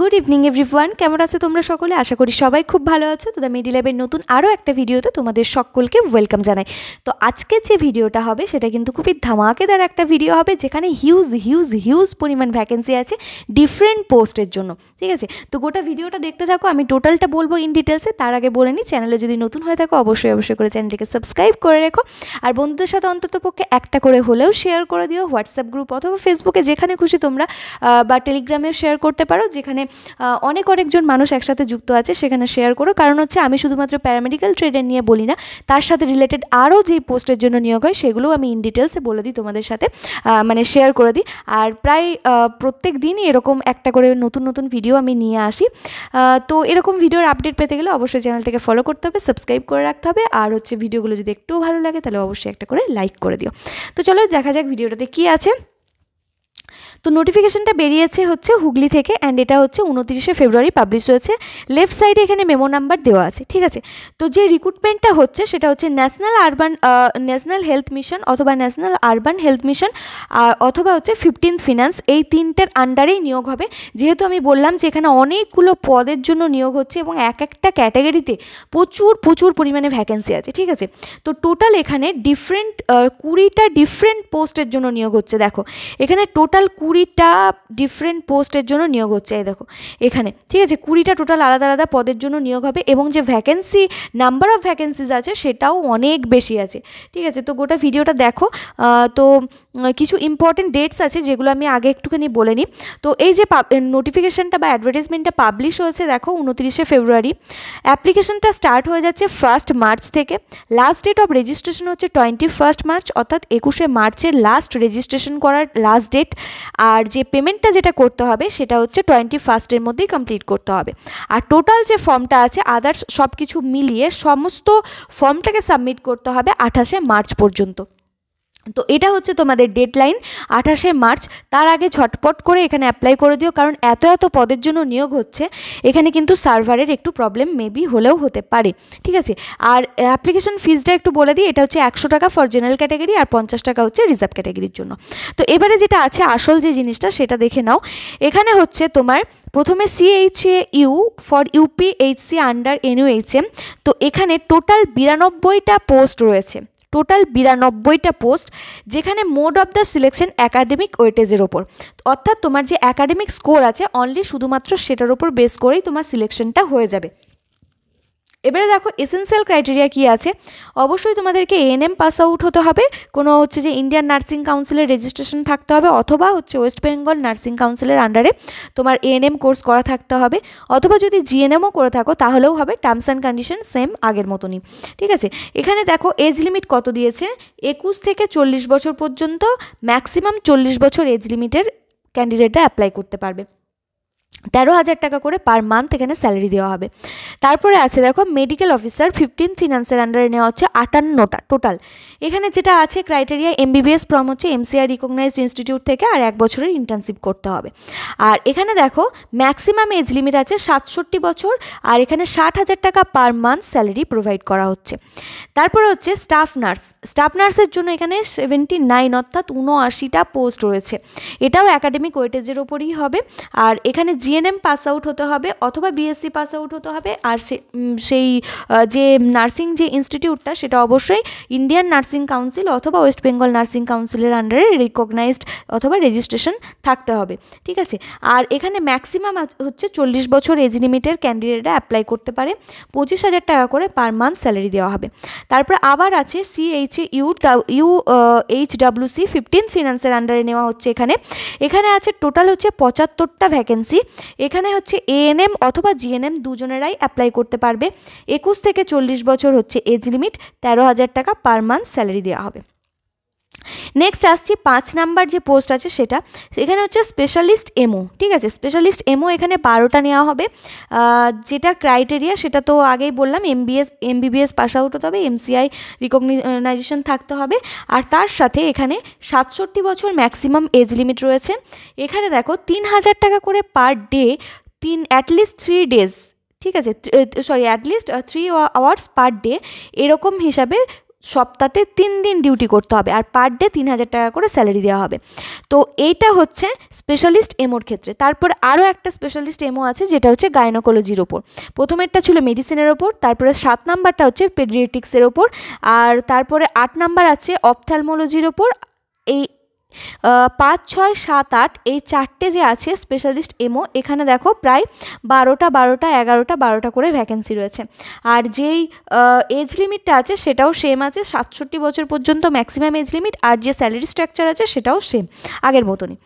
good evening everyone কেমন আছো তোমরা সকলে আশা করি সবাই খুব ভালো আছো তো দ্য মিডি ল্যাবের নতুন আরও একটা ভিডিওতে তোমাদের সকলকে ওয়েলকাম জানাই তো আজকে যে ভিডিওটা হবে সেটা কিন্তু খুবই ধামাকেদার একটা ভিডিও হবে যেখানে হিউজ হিউজ হিউজ পরিমাণ ভ্যাকেন্সি আছে ডিফারেন্ট পোস্টের জন্য ঠিক আছে তো গোটা ভিডিওটা দেখতে থাকো আমি টোটালটা বলবো ইন ডিটেলসে তার আগে বলে নিই চ্যানেলে যদি নতুন হয়ে থাকো অবশ্যই অবশ্যই করে চ্যানেলটিকে সাবস্ক্রাইব করে রেখো আর বন্ধুদের সাথে অন্তত পক্ষে একটা করে হলেও শেয়ার করে দিও হোয়াটসঅ্যাপ গ্রুপ অথবা ফেসবুকে যেখানে খুশি তোমরা বা টেলিগ্রামেও শেয়ার করতে পারো যেখানে সেখানে অনেক অনেকজন মানুষ একসাথে যুক্ত আছে সেখানে শেয়ার করো কারণ হচ্ছে আমি শুধুমাত্র প্যারামেডিক্যাল ট্রেডের নিয়ে বলি না তার সাথে রিলেটেড আরও যে পোস্টের জন্য নিয়োগ হয় সেগুলোও আমি ইন ডিটেলসে বলে দিই তোমাদের সাথে মানে শেয়ার করে দিই আর প্রায় প্রত্যেক দিনই এরকম একটা করে নতুন নতুন ভিডিও আমি নিয়ে আসি তো এরকম ভিডিওর আপডেট পেতে গেলে অবশ্যই চ্যানেলটাকে ফলো করতে হবে সাবস্ক্রাইব করে রাখতে হবে আর হচ্ছে ভিডিওগুলো যদি একটুও ভালো লাগে তাহলে অবশ্যই একটা করে লাইক করে দিও তো চলো দেখা যাক ভিডিওটাতে কী আছে তো নোটিফিকেশানটা বেরিয়েছে হচ্ছে হুগলি থেকে অ্যান্ড এটা হচ্ছে উনতিরিশে ফেব্রুয়ারি পাবলিশ হয়েছে লেফট সাইডে এখানে মেমো নাম্বার দেওয়া আছে ঠিক আছে তো যে রিক্রুটমেন্টটা হচ্ছে সেটা হচ্ছে national urban national health mission অথবা ন্যাশনাল আরবান হেলথ মিশন অথবা হচ্ছে ফিফটিন্থ ফিনান্স এই তিনটার আন্ডারেই নিয়োগ হবে যেহেতু আমি বললাম যে এখানে অনেকগুলো পদের জন্য নিয়োগ হচ্ছে এবং এক একটা ক্যাটাগরিতে প্রচুর প্রচুর পরিমাণে ভ্যাকেন্সি আছে ঠিক আছে তো টোটাল এখানে ডিফারেন্ট কুড়িটা ডিফারেন্ট পোস্টের জন্য নিয়োগ হচ্ছে দেখো এখানে টোটাল কুড়ি কুড়িটা ডিফারেন্ট পোস্টের জন্য নিয়োগ হচ্ছে এই দেখো এখানে ঠিক আছে কুড়িটা টোটাল আলাদা আলাদা পদের জন্য নিয়োগ হবে এবং যে ভ্যাকেন্সি নাম্বার অফ ভ্যাকেন্সিজ আছে সেটাও অনেক বেশি আছে ঠিক আছে তো গোটা ভিডিওটা দেখো তো কিছু ইম্পর্টেন্ট ডেটস আছে যেগুলো আমি আগে একটুখানি বলে নিই তো এই যে নোটিফিকেশানটা বা অ্যাডভার্টাইজমেন্টটা পাবলিশ হয়েছে দেখো উনত্রিশে ফেব্রুয়ারি অ্যাপ্লিকেশনটা স্টার্ট হয়ে যাচ্ছে ফার্স্ট মার্চ থেকে লাস্ট ডেট অফ রেজিস্ট্রেশন হচ্ছে টোয়েন্টি ফার্স্ট মার্চ অর্থাৎ একুশে মার্চের লাস্ট রেজিস্ট্রেশন করার লাস্ট ডেট আর যে পেমেন্টটা যেটা করতে হবে সেটা হচ্ছে টোয়েন্টি ফার্স্টের মধ্যেই কমপ্লিট করতে হবে আর টোটাল যে ফর্মটা আছে আদার্স সব কিছু মিলিয়ে সমস্ত ফর্মটাকে সাবমিট করতে হবে আঠাশে মার্চ পর্যন্ত তো এটা হচ্ছে তোমাদের ডেডলাইন আঠাশে মার্চ তার আগে ঝটপট করে এখানে অ্যাপ্লাই করে দিও কারণ এত এত পদের জন্য নিয়োগ হচ্ছে এখানে কিন্তু সার্ভারের একটু প্রবলেম মেবি হলেও হতে পারে ঠিক আছে আর অ্যাপ্লিকেশন ফিজটা একটু বলে দিই এটা হচ্ছে একশো টাকা ফর জেনারেল ক্যাটাগরি আর পঞ্চাশ টাকা হচ্ছে রিজার্ভ ক্যাটাগরির জন্য তো এবারে যেটা আছে আসল যে জিনিসটা সেটা দেখে নাও এখানে হচ্ছে তোমার প্রথমে CHA U for UPHC under NUHM তো এখানে টোটাল বিরানব্বইটা পোস্ট রয়েছে টোটাল বিরানব্বইটা পোস্ট যেখানে mode of the selection academic ওয়েটেজের ওপর অর্থাৎ তোমার যে অ্যাকাডেমিক স্কোর আছে অনলি শুধুমাত্র সেটার ওপর বেস করেই তোমার সিলেকশনটা হয়ে যাবে এবারে দেখো এসেন্সিয়াল ক্রাইটেরিয়া কি আছে অবশ্যই তোমাদেরকে এএনএম পাস আউট হতে হবে কোনো হচ্ছে যে ইন্ডিয়ান নার্সিং কাউন্সিলের রেজিস্ট্রেশন থাকতে হবে অথবা হচ্ছে ওয়েস্ট বেঙ্গল নার্সিং কাউন্সিলের আন্ডারে তোমার এএনএম কোর্স করা থাকতে হবে অথবা যদি জিএনএমও করে থাকো তাহলেও হবে টার্মস অ্যান্ড কন্ডিশন সেম আগের মতনই ঠিক আছে এখানে দেখো এজ লিমিট কত দিয়েছে একুশ থেকে চল্লিশ বছর পর্যন্ত ম্যাক্সিমাম চল্লিশ বছর এজ লিমিটের ক্যান্ডিডেটটা অ্যাপ্লাই করতে পারবে তেরো হাজার টাকা করে পার মান্থ এখানে স্যালারি দেওয়া হবে তারপরে আছে দেখো মেডিকেল অফিসার ফিফটিন ফিনান্সের আন্ডারে নেওয়া হচ্ছে আটান্নটা টোটাল এখানে যেটা আছে ক্রাইটেরিয়া এমবিবিএস ফর্ম হচ্ছে এমসিআই রিকগনাইজড ইনস্টিটিউট থেকে আর এক বছরের ইন্টার্নশিপ করতে হবে আর এখানে দেখো ম্যাক্সিমাম এজ লিমিট আছে সাতষট্টি বছর আর এখানে ষাট হাজার টাকা পার মান্থ স্যালারি প্রোভাইড করা হচ্ছে তারপরে হচ্ছে স্টাফ নার্স স্টাফ নার্সের জন্য এখানে সেভেন্টি নাইন অর্থাৎ উনআশিটা পোস্ট রয়েছে এটাও একাডেমিক ওয়েটেজের ওপরই হবে আর এখানে জিএনএম পাস আউট হতে হবে অথবা বিএসসি পাস আউট হতে হবে আর সেই যে নার্সিং যে ইনস্টিটিউটটা সেটা অবশ্যই ইন্ডিয়ান নার্সিং কাউন্সিল অথবা ওয়েস্ট বেঙ্গল নার্সিং কাউন্সিলের আন্ডারে রিকগনাইজড অথবা রেজিস্ট্রেশন থাকতে হবে ঠিক আছে আর এখানে ম্যাক্সিমাম হচ্ছে চল্লিশ বছর এজ লিমিটের ক্যান্ডিডেটরা অ্যাপ্লাই করতে পারে পঁচিশ হাজার টাকা করে পার মান্থ স্যালারি দেওয়া হবে তারপর আবার আছে CH U U H WC fifteen ফিনান্সের আন্ডারে নেওয়া হচ্ছে এখানে এখানে আছে টোটাল হচ্ছে পঁচাত্তরটা ভ্যাকেন্সি এখানে হচ্ছে এএনএম অথবা জিএনএম দুজনেরাই অ্যাপ্লাই করতে পারবে একুশ থেকে চল্লিশ বছর হচ্ছে এজ লিমিট তেরো হাজার টাকা পার মান্থ স্যালারি দেওয়া হবে নেক্সট আসছি পাঁচ নাম্বার যে পোস্ট আছে সেটা এখানে হচ্ছে স্পেশালিস্ট এমও ঠিক আছে স্পেশালিস্ট এমও এখানে বারোটা নেওয়া হবে যেটা ক্রাইটেরিয়া সেটা তো আগেই বললাম এমবিএস এমবিবিএস পাস আউট হতে হবে এমসিআই রিকগনাইজেশন থাকতে হবে আর তার সাথে এখানে সাতষট্টি বছর ম্যাক্সিমাম এজ লিমিট রয়েছে এখানে দেখো তিন হাজার টাকা করে পার ডে তিন অ্যাটলিস্ট থ্রি ডেজ ঠিক আছে sorry at least three hours per day এরকম হিসাবে সপ্তাহে তিন দিন ডিউটি করতে হবে আর পার ডে তিন হাজার টাকা করে স্যালারি দেওয়া হবে তো এইটা হচ্ছে স্পেশালিস্ট এমোর ক্ষেত্রে তারপর আরও একটা স্পেশালিস্ট এমও আছে যেটা হচ্ছে গাইনোকোলজির ওপর প্রথমেরটা ছিল মেডিসিনের ওপর তারপরে সাত নাম্বারটা হচ্ছে পেডিয়েটিক্সের ওপর আর তারপরে আট নাম্বার আছে অপথ্যালমোলজির ওপর এই পাঁচ ছয় সাত আট এই চারটে যে আছে স্পেশালিস্ট এমও এখানে দেখো প্রায় বারোটা বারোটা এগারোটা বারোটা করে ভ্যাকেন্সি রয়েছে আর যেই এজ লিমিটটা আছে সেটাও সেম আছে সাতষট্টি বছর পর্যন্ত ম্যাক্সিমাম এজ লিমিট আর যে স্যালারি স্ট্রাকচার আছে সেটাও সেম আগের মতনই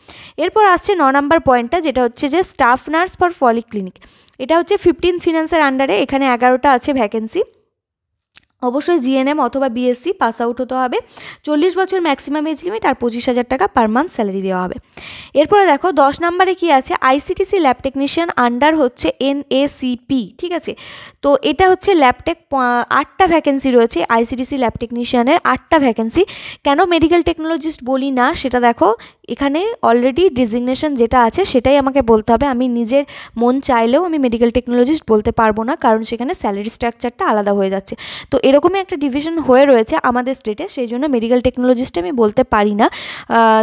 এরপর আসছে ন নম্বর পয়েন্টটা যেটা হচ্ছে যে staff nurse for folly clinic এটা হচ্ছে ফিফটিন ফিনান্সের আন্ডারে এখানে এগারোটা আছে ভ্যাকেন্সি অবশ্যই জিএনএম অথবা বিএসসি পাস আউট হতে হবে চল্লিশ বছর ম্যাক্সিমাম এজ লিমিট আর পঁচিশ হাজার টাকা পার মান্থ স্যালারি দেওয়া হবে এরপরে দেখো দশ নম্বরে কি আছে আইসিটিসি ল্যাব টেকনিশিয়ান আন্ডার হচ্ছে এনএসিপি ঠিক আছে তো এটা হচ্ছে ল্যাবটেক আটটা ভ্যাকেন্সি রয়েছে আইসিটিসি ল্যাব টেকনিশিয়ানের আটটা ভ্যাকেন্সি কেন মেডিকেল টেকনোলজিস্ট বলি না সেটা দেখো এখানে অলরেডি ডিজিগনেশন যেটা আছে সেটাই আমাকে বলতে হবে আমি নিজের মন চাইলেও আমি মেডিকেল টেকনোলজিস্ট বলতে পারবো না কারণ সেখানে স্যালারি স্ট্রাকচারটা আলাদা হয়ে যাচ্ছে তো এরকমই একটা ডিভিশন হয়ে রয়েছে আমাদের স্টেটে সেই জন্য মেডিকেল টেকনোলজিস্ট আমি বলতে পারি না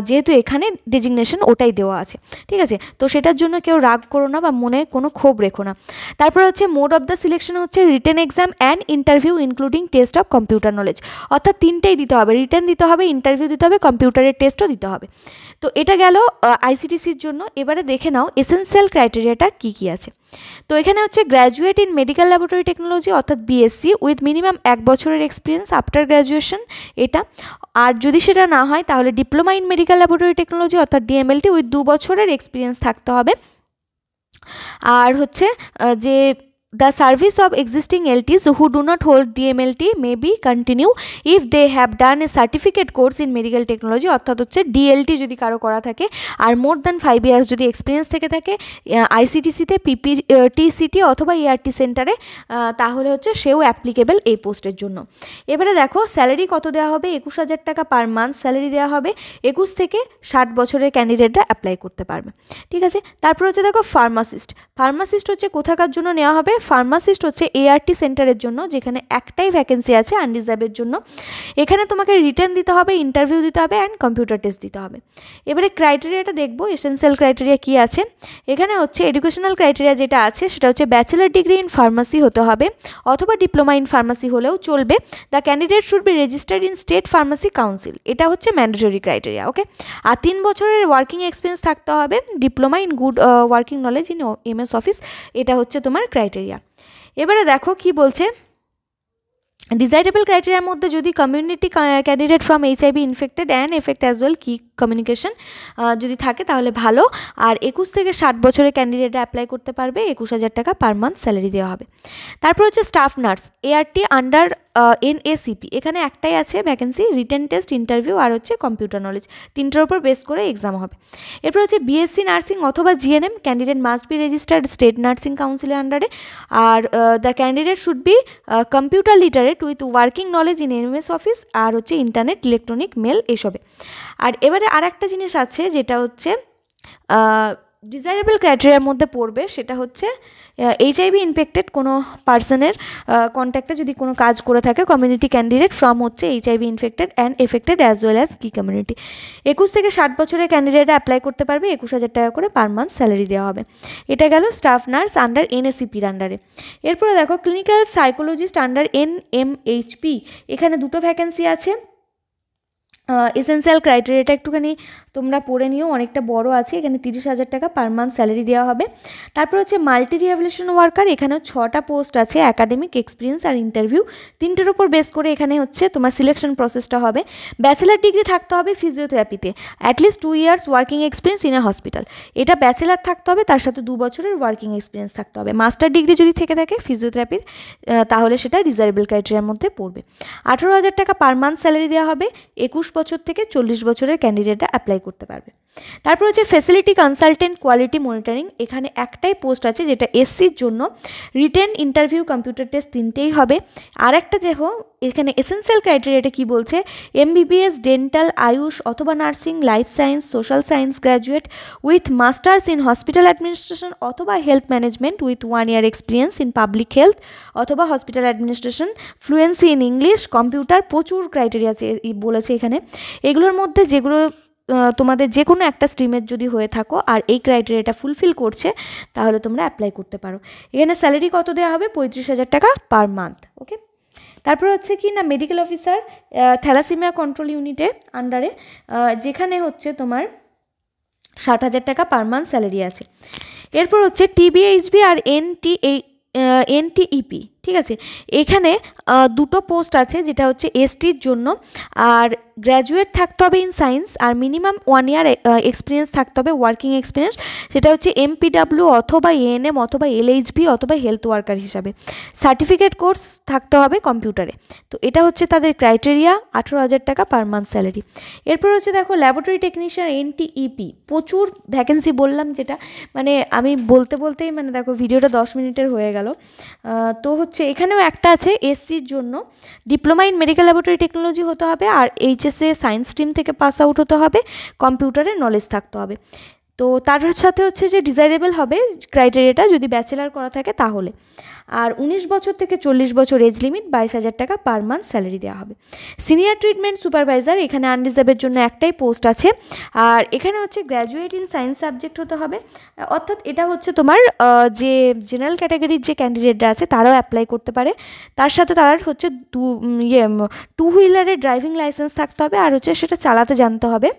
যেহেতু এখানে ডিজিগনেশন ওটাই দেওয়া আছে ঠিক আছে তো সেটার জন্য কেউ রাগ করো না বা মনে কোনো ক্ষোভ রেখো না তারপর হচ্ছে মোড অফ দ্য সিলেকশন হচ্ছে written exam and interview including test of computer knowledge অর্থাৎ তিনটেই দিতে হবে রিটার্ন দিতে হবে ইন্টারভিউ দিতে হবে কম্পিউটারের টেস্টও দিতে হবে তো এটা গেল আইসিটিসির জন্য এবারে দেখে নাও এসেন্সিয়াল ক্রাইটেরিয়াটা কী কী আছে তো এখানে হচ্ছে graduate in medical laboratory technology অর্থাৎ বিএসসি উইথ মিনিমাম এক বছরের এক্সপিরিয়েন্স আফটার গ্র্যাজুয়েশন এটা আর যদি সেটা না হয় তাহলে diploma in medical laboratory technology অর্থাৎ ডিএমএলটি উইথ দু বছরের এক্সপিরিয়েন্স থাকতে হবে আর হচ্ছে যে The service of existing LTs who do not hold DMLT may be continue if they have done a certificate course in medical technology অর্থাৎ হচ্ছে DLT যদি কারো করা থাকে আর মোর দ্যান ফাইভ ইয়ার্স যদি এক্সপিরিয়েন্স থেকে থাকে আইসিটিসিতে পিপি টিসিটি অথবা ইআরটি e সেন্টারে তাহলে হচ্ছে সেও অ্যাপ্লিকেবল এই পোস্টের জন্য এবারে দেখো স্যালারি কত দেওয়া হবে একুশ হাজার টাকা পার মান্থ স্যালারি দেওয়া হবে একুশ থেকে ষাট বছরের ক্যান্ডিডেটরা অ্যাপ্লাই করতে পারবে ঠিক আছে তারপর হচ্ছে দেখো ফার্মাসিস্ট ফার্মাসিস্ট হচ্ছে কোথাকার জন্য নেওয়া হবে ফার্মাসিস্ট হচ্ছে এআরটি সেন্টারের জন্য যেখানে একটাই ভ্যাকেন্সি আছে আনরিজার্ভের জন্য এখানে তোমাকে রিটার্ন দিতে হবে ইন্টারভিউ দিতে হবে অ্যান্ড কম্পিউটার টেস্ট দিতে হবে এবারে ক্রাইটেরিয়াটা দেখবো এসেন্সিয়াল ক্রাইটেরিয়া কী আছে এখানে হচ্ছে এডুকেশনাল ক্রাইটেরিয়া যেটা আছে সেটা হচ্ছে ব্যাচেলার ডিগ্রি ইন ফার্মাসি হতে হবে অথবা ডিপ্লোমা ইন ফার্মাসি হলেও চলবে the candidate should be registered in state pharmacy council এটা হচ্ছে ম্যান্ডেটরি ক্রাইটেরিয়া ওকে আর তিন বছরের ওয়ার্কিং এক্সপিরিয়েন্স থাকতে হবে diploma in good working knowledge in M S office এটা হচ্ছে তোমার ক্রাইটেরিয়া এবারে দেখো কি বলছে ডিজাইরেবল ক্রাইটেরিয়ার মধ্যে যদি community candidate from HIV infected and effect as well কি কমিউনিকেশন যদি থাকে তাহলে ভালো আর একুশ থেকে ষাট বছরের ক্যান্ডিডেটরা অ্যাপ্লাই করতে পারবে একুশ হাজার টাকা পার মান্থ স্যালারি দেওয়া হবে তারপর হচ্ছে staff nurse ART under N ACP এখানে একটাই আছে ভ্যাকেন্সি রিটেন টেস্ট ইন্টারভিউ আর হচ্ছে কম্পিউটার নলেজ তিনটার উপর বেস করে এক্সাম হবে এরপর হচ্ছে বিএসসি নার্সিং অথবা GNM candidate must be registered state nursing কাউন্সিলের আন্ডারে আর the candidate should be computer literate with working knowledge in NMS office আর হচ্ছে ইন্টারনেট ইলেকট্রনিক মেল এসবে আর এবারে আর একটা জিনিস আছে যেটা হচ্ছে ডিজায়ারেবল ক্রাইটেরিয়ার মধ্যে পড়বে সেটা হচ্ছে এইচআইভি ইনফেক্টেড কোনো পার্সনের কন্ট্যাক্টে যদি কোনো কাজ করে থাকে কমিউনিটি ক্যান্ডিডেট ফ্রম হচ্ছে HIV infected and affected as well as কি কমিউনিটি একুশ থেকে ষাট বছরের ক্যান্ডিডেট অ্যাপ্লাই করতে পারবে একুশ হাজার টাকা করে পার মান্থ স্যালারি দেওয়া হবে এটা গেল স্টাফ নার্স আন্ডার এনএসিপির আন্ডারে এরপরে দেখো clinical psychologist under N M HP এখানে দুটো ভ্যাকেন্সি আছে এসেন্সিয়াল ক্রাইটেরিয়াটা একটুখানি তোমরা পড়ে নিও অনেকটা বড় আছে এখানে তিরিশ হাজার টাকা পার মান্থ স্যালারি দেওয়া হবে তারপর হচ্ছে মাল্টি রিহ্যাবিলেশন ওয়ার্কার এখানেও ছটা পোস্ট আছে একাডেমিক এক্সপিরিয়েন্স আর ইন্টারভিউ তিনটের ওপর বেস করে এখানে হচ্ছে তোমার সিলেকশন প্রসেসটা হবে ব্যাচেলার ডিগ্রি থাকতে হবে ফিজিওথেরাপিতে at least two years working experience in a hospital এটা ব্যাচেলার থাকতে হবে তার সাথে দু বছরের ওয়ার্কিং এক্সপিরিয়েন্স থাকতে হবে মাস্টার ডিগ্রি যদি থেকে থাকে ফিজিওথেরাপির তাহলে সেটা রিজার্ভেবল ক্রাইটেরিয়ার মধ্যে পড়বে আঠেরো হাজার টাকা পার মান্থ স্যালারি দেওয়া হবে একুশ বছর থেকে চল্লিশ বছরের ক্যান্ডিডেটরা অ্যাপ্লাই করতে পারবে তারপর হচ্ছে ফেসিলিটি কনসালটেন্ট কোয়ালিটি মনিটরিং এখানে একটাই পোস্ট আছে যেটা এসসির জন্য রিটেন ইন্টারভিউ কম্পিউটার টেস্ট তিনটেই হবে আর একটা যে এখানে এসেন্সিয়াল ক্রাইটেরিয়াটা কি বলছে এমবিবিএস ডেন্টাল আয়ুষ অথবা nursing life science social science graduate with masters in hospital administration অথবা health management with one year experience in public health অথবা hospital administration fluency in English computer প্রচুর ক্রাইটেরিয়া বলেছে এখানে এগুলোর মধ্যে যেগুলো তোমাদের যে কোনো একটা স্ট্রিমের যদি হয়ে থাকো আর এই ক্রাইটেরিয়াটা ফুলফিল করছে তাহলে তোমরা অ্যাপ্লাই করতে পারো এখানে স্যালারি কত দেওয়া হবে পঁয়ত্রিশ হাজার টাকা পার মান্থ ওকে তারপর হচ্ছে কি না মেডিকেল অফিসার থ্যালাসিমিয়া কন্ট্রোল ইউনিটে আন্ডারে যেখানে হচ্ছে তোমার ষাট হাজার টাকা পার মান্থ স্যালারি আছে এরপর হচ্ছে টিবিএইচবি আর এনটিএ এনটিইপি ঠিক আছে এখানে দুটো পোস্ট আছে যেটা হচ্ছে এসটির জন্য আর গ্র্যাজুয়েট থাকতে হবে ইন সায়েন্স আর মিনিমাম ওয়ান ইয়ার এক্সপিরিয়েন্স থাকতে হবে ওয়ার্কিং এক্সপিরিয়েন্স সেটা হচ্ছে এমপিডাব্লিউ অথবা এএনএম অথবা এলএইচবি অথবা হেলথ ওয়ার্কার হিসাবে সার্টিফিকেট কোর্স থাকতে হবে কম্পিউটারে তো এটা হচ্ছে তাদের ক্রাইটেরিয়া আঠেরো হাজার টাকা পার মান্থ স্যালারি এরপর হচ্ছে দেখো ল্যাবরেটরি টেকনিশিয়ান এনটিইপি প্রচুর ভ্যাকেন্সি বললাম যেটা মানে আমি বলতে বলতেই মানে দেখো ভিডিওটা দশ মিনিটের হয়ে গেল তো হচ্ছে হচ্ছে এখানেও একটা আছে এসসির জন্য diploma in medical laboratory technology হতে হবে আর এইচএসএ সায়েন্স স্ট্রিম থেকে পাস আউট হতে হবে কম্পিউটারে নলেজ থাকতে হবে তো তার সাথে হচ্ছে যে ডিজাইরেবল হবে ক্রাইটেরিয়াটা যদি ব্যাচেলার করা থাকে তাহলে আর উনিশ বছর থেকে চল্লিশ বছর এজ লিমিট বাইশ হাজার টাকা পার মান্থ স্যালারি দেওয়া হবে সিনিয়র ট্রিটমেন্ট সুপারভাইজার এখানে আনরিজার্ভের জন্য একটাই পোস্ট আছে আর এখানে হচ্ছে গ্র্যাজুয়েট ইন সায়েন্স সাবজেক্ট হতে হবে অর্থাৎ এটা হচ্ছে তোমার যে জেনারেল ক্যাটাগরির যে ক্যান্ডিডেটরা আছে তারাও অ্যাপ্লাই করতে পারে তার সাথে তার হচ্ছে দু ইয়ে টু হুইলারের ড্রাইভিং লাইসেন্স থাকতে হবে আর হচ্ছে সেটা চালাতে জানতে হবে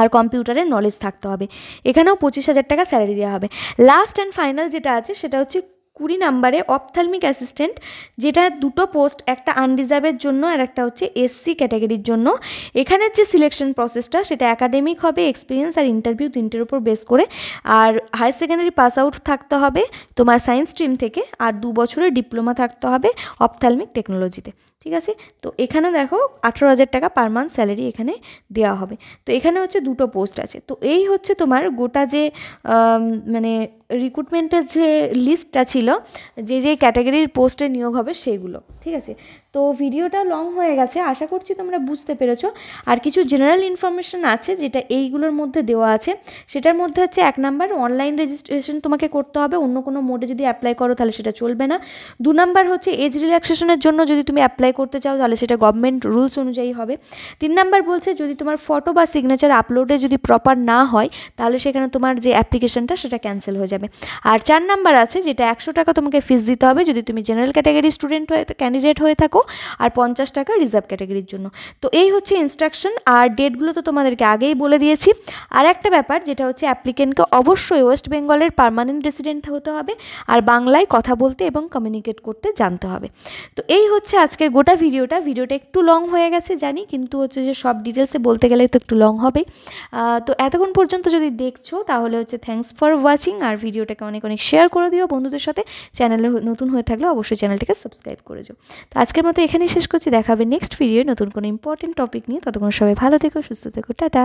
আর কম্পিউটারের নলেজ থাকতে হবে এখানেও পঁচিশ হাজার টাকা স্যালারি দেওয়া হবে লাস্ট অ্যান্ড ফাইনাল যেটা আছে সেটা হচ্ছে কুড়ি নাম্বারে অপথালমিক অ্যাসিস্ট্যান্ট যেটা দুটো পোস্ট একটা আনরিজার্ভের জন্য আর একটা হচ্ছে এসসি ক্যাটাগরির জন্য এখানের যে সিলেকশন প্রসেসটা সেটা একাডেমিক হবে এক্সপিরিয়েন্স আর ইন্টারভিউ তিনটের উপর বেস করে আর হায়ার সেকেন্ডারি পাস আউট থাকতে হবে তোমার সায়েন্স স্ট্রিম থেকে আর দু বছরের ডিপ্লোমা থাকতে হবে অপথালমিক টেকনোলজিতে ঠিক আছে তো এখানে দেখো আঠেরো হাজার টাকা পার মান্থ স্যালারি এখানে দেওয়া হবে তো এখানে হচ্ছে দুটো পোস্ট আছে তো এই হচ্ছে তোমার গোটা যে মানে রিক্রুটমেন্টের যে লিস্টটা ছিল যে যে ক্যাটাগরির পোস্টে নিয়োগ হবে সেগুলো ঠিক আছে তো ভিডিওটা লং হয়ে গেছে আশা করছি তোমরা বুঝতে পেরেছ আর কিছু জেনারেল ইনফরমেশান আছে যেটা এইগুলোর মধ্যে দেওয়া আছে সেটার মধ্যে হচ্ছে এক নাম্বার অনলাইন রেজিস্ট্রেশন তোমাকে করতে হবে অন্য কোনো মোডে যদি অ্যাপ্লাই করো তাহলে সেটা চলবে না দু নাম্বার হচ্ছে এজ রিল্যাক্সেশনের জন্য যদি তুমি অ্যাপ্লাই করতে চাও তাহলে সেটা গভর্নমেন্ট রুলস অনুযায়ী হবে তিন নাম্বার বলছে যদি তোমার ফটো বা সিগনেচার আপলোডে যদি প্রপার না হয় তাহলে সেখানে তোমার যে অ্যাপ্লিকেশনটা সেটা ক্যান্সেল হয়ে যাবে আর চার নাম্বার আছে যেটা একশো টাকা তোমাকে ফিস দিতে হবে যদি তুমি জেনারেল ক্যাটাগরি স্টুডেন্ট হয়ে ক্যান্ডিডেট হয়ে থাকো আর পঞ্চাশ টাকা রিজার্ভ ক্যাটাগরির জন্য তো এই হচ্ছে ইনস্ট্রাকশন আর ডেটগুলো তো তোমাদেরকে আগেই বলে দিয়েছি আর একটা ব্যাপার যেটা হচ্ছে অ্যাপ্লিকেন্টকে অবশ্যই ওয়েস্ট বেঙ্গলের পারমানেন্ট রেসিডেন্ট হতে হবে আর বাংলায় কথা বলতে এবং কমিউনিকেট করতে জানতে হবে তো এই হচ্ছে আজকের গোটা ভিডিওটা ভিডিওটা একটু লং হয়ে গেছে জানি কিন্তু হচ্ছে যে সব ডিটেলসে বলতে গেলে তো একটু লং হবে তো এতক্ষণ পর্যন্ত যদি দেখছো তাহলে হচ্ছে থ্যাংকস ফর ওয়াচিং আর ভিডিওটাকে অনেক অনেক শেয়ার করে দিও বন্ধুদের সাথে চ্যানেলে নতুন হয়ে থাকলে অবশ্যই চ্যানেলটাকে সাবস্ক্রাইব করে দিও তো আজকের মতো এখানেই শেষ করছি দেখাবে নেক্সট ভিডিও নতুন কোনো ইম্পর্টেন্ট টপিক নিয়ে ততক্ষণ সবাই ভালো থেকো সুস্থ থেকো টাটা